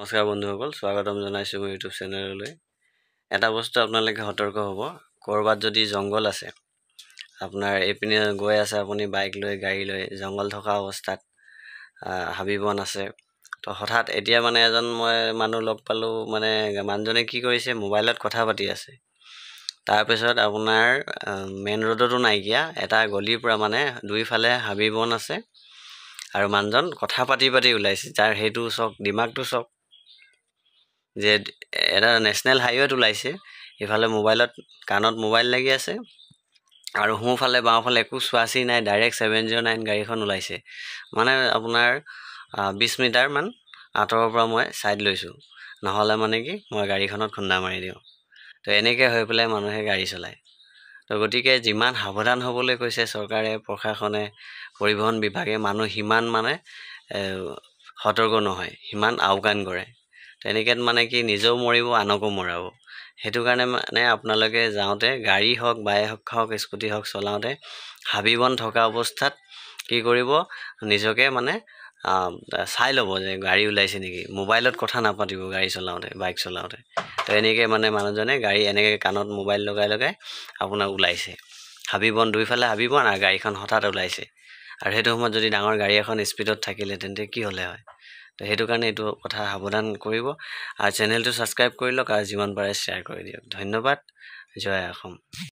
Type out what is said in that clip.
নমস্কাৰ বন্ধুসকল স্বাগতম জনাইছোঁ মোৰ ইউটিউব চেনেললৈ এটা বস্তু আপোনালোকে সতৰ্ক হ'ব ক'ৰবাত যদি জংঘল আছে আপোনাৰ এইপিনে গৈ আছে আপুনি বাইক লৈ গাড়ী লৈ জংঘল থকা অৱস্থাত হাবি বন আছে তো হঠাৎ এতিয়া মানে এজন মই মানুহ লগ পালোঁ মানে মানুহজনে কি কৰিছে মোবাইলত কথা পাতি আছে তাৰপিছত আপোনাৰ মেইন ৰ'ডতো নাইকিয়া এটা গলিৰ পৰা মানে দুইফালে হাবি বন আছে আৰু মানুহজন কথা পাতি পাতি ওলাইছে যাৰ সেইটো চাওক ডিমাগটো চাওক যে এটা নেশ্যনেল হাইৱেত ওলাইছে ইফালে মোবাইলত কাণত মোবাইল লাগি আছে আৰু সোঁফালে বাওঁফালে একো চোৱা চি নাই ডাইৰেক্ট ছেভেন জিৰ' নাইন গাড়ীখন ওলাইছে মানে আপোনাৰ বিছ মিটাৰমান আঁতৰৰ পৰা মই ছাইড লৈছোঁ নহ'লে মানে কি মই গাড়ীখনত খুন্দা মাৰি দিওঁ তো এনেকৈ হৈ পেলাই মানুহে গাড়ী চলায় তো গতিকে যিমান সাৱধান হ'বলৈ কৈছে চৰকাৰে প্ৰশাসনে পৰিবহণ বিভাগে মানুহ সিমান মানে সতৰ্ক নহয় সিমান আওকাণ কৰে তেনেকৈ মানে কি নিজেও মৰিব আনকো মৰাব সেইটো কাৰণে মানে আপোনালোকে যাওঁতে গাড়ী হওক বাইক হওক স্কুটি হওক চলাওঁতে হাবি বন থকা অৱস্থাত কি কৰিব নিজকে মানে চাই ল'ব যে গাড়ী ওলাইছে নেকি মোবাইলত কথা নাপাতিব গাড়ী চলাওঁতে বাইক চলাওঁতে তো এনেকৈ মানে মানুহজনে গাড়ী এনেকৈ কাণত মোবাইল লগাই লগাই আপোনাৰ ওলাইছে হাবি বন দুইফালে হাবি বন আৰু গাড়ীখন হঠাৎ ওলাইছে আৰু সেইটো সময়ত যদি ডাঙৰ গাড়ী এখন স্পীডত থাকিলে তেন্তে কি হ'লে হয় তো সেইটো কাৰণে এইটো কথা সাৱধান কৰিব আৰু চেনেলটো ছাবস্ক্ৰাইব কৰি লওক আৰু যিমান পাৰে শ্বেয়াৰ কৰি দিয়ক ধন্যবাদ জয় অসম